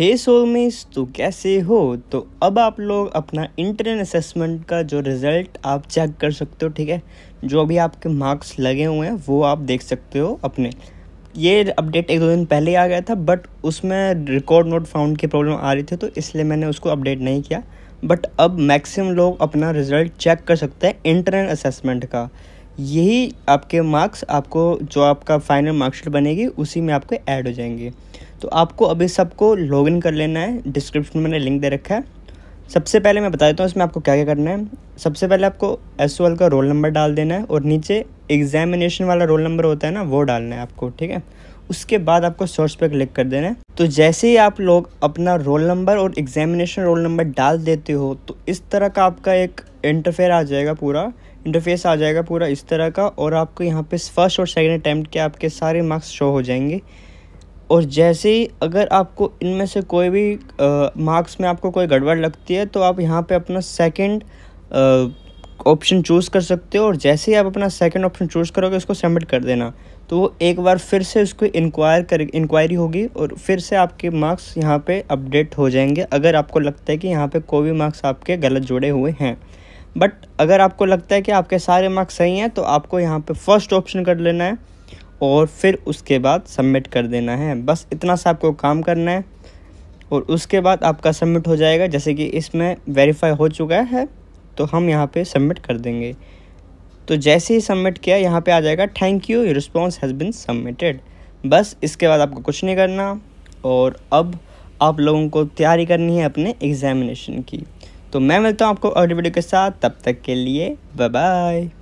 हे सोलमेस तो कैसे हो तो अब आप लोग अपना इंटरन असेसमेंट का जो रिज़ल्ट आप चेक कर सकते हो ठीक है जो अभी आपके मार्क्स लगे हुए हैं वो आप देख सकते हो अपने ये अपडेट एक दो दिन पहले आ गया था बट उसमें रिकॉर्ड नोट फाउंड की प्रॉब्लम आ रही थी तो इसलिए मैंने उसको अपडेट नहीं किया बट अब मैक्सिमम लोग अपना रिज़ल्ट चेक कर सकते हैं इंटरन असेसमेंट का यही आपके मार्क्स आपको जो आपका फाइनल मार्कशीट बनेगी उसी में आपके ऐड हो जाएंगे तो आपको अभी सबको लॉगिन कर लेना है डिस्क्रिप्शन में मैंने लिंक दे रखा है सबसे पहले मैं बता देता हूँ इसमें आपको क्या क्या करना है सबसे पहले आपको एस का रोल नंबर डाल देना है और नीचे एग्जामिनेशन वाला रोल नंबर होता है ना वो डालना है आपको ठीक है उसके बाद आपको सोर्स पर क्लिक कर देना है तो जैसे ही आप लोग अपना रोल नंबर और एग्जामिनेशन रोल नंबर डाल देते हो तो इस तरह का आपका एक इंटरफेयर आ जाएगा पूरा इंटरफेस आ जाएगा पूरा इस तरह का और आपको यहाँ पे फर्स्ट और सेकंड अटैम्प्ट के आपके सारे मार्क्स शो हो जाएंगे और जैसे ही अगर आपको इनमें से कोई भी मार्क्स में आपको कोई गड़बड़ लगती है तो आप यहाँ पे अपना सेकंड ऑप्शन चूज़ कर सकते हो और जैसे ही आप अपना सेकंड ऑप्शन चूज़ करोगे उसको सबमिट कर देना तो वो एक बार फिर से उसको इंक्वायर कर इंक्वायरी होगी और फिर से आपके मार्क्स यहाँ पे अपडेट हो जाएंगे अगर आपको लगता है कि यहाँ पे कोई भी मार्क्स आपके गलत जुड़े हुए हैं बट अगर आपको लगता है कि आपके सारे मार्क्स सही हैं तो आपको यहाँ पर फर्स्ट ऑप्शन कर लेना है और फिर उसके बाद सबमिट कर देना है बस इतना सा आपको काम करना है और उसके बाद आपका सबमिट हो जाएगा जैसे कि इसमें वेरीफाई हो चुका है तो हम यहाँ पे सबमिट कर देंगे तो जैसे ही सबमिट किया यहाँ पे आ जाएगा thank you your response has been submitted बस इसके बाद आपको कुछ नहीं करना और अब आप लोगों को तैयारी करनी है अपने एग्ज़ामिनेशन की तो मैं मिलता हूँ आपको अगली वीडियो के साथ तब तक के लिए बाय बाय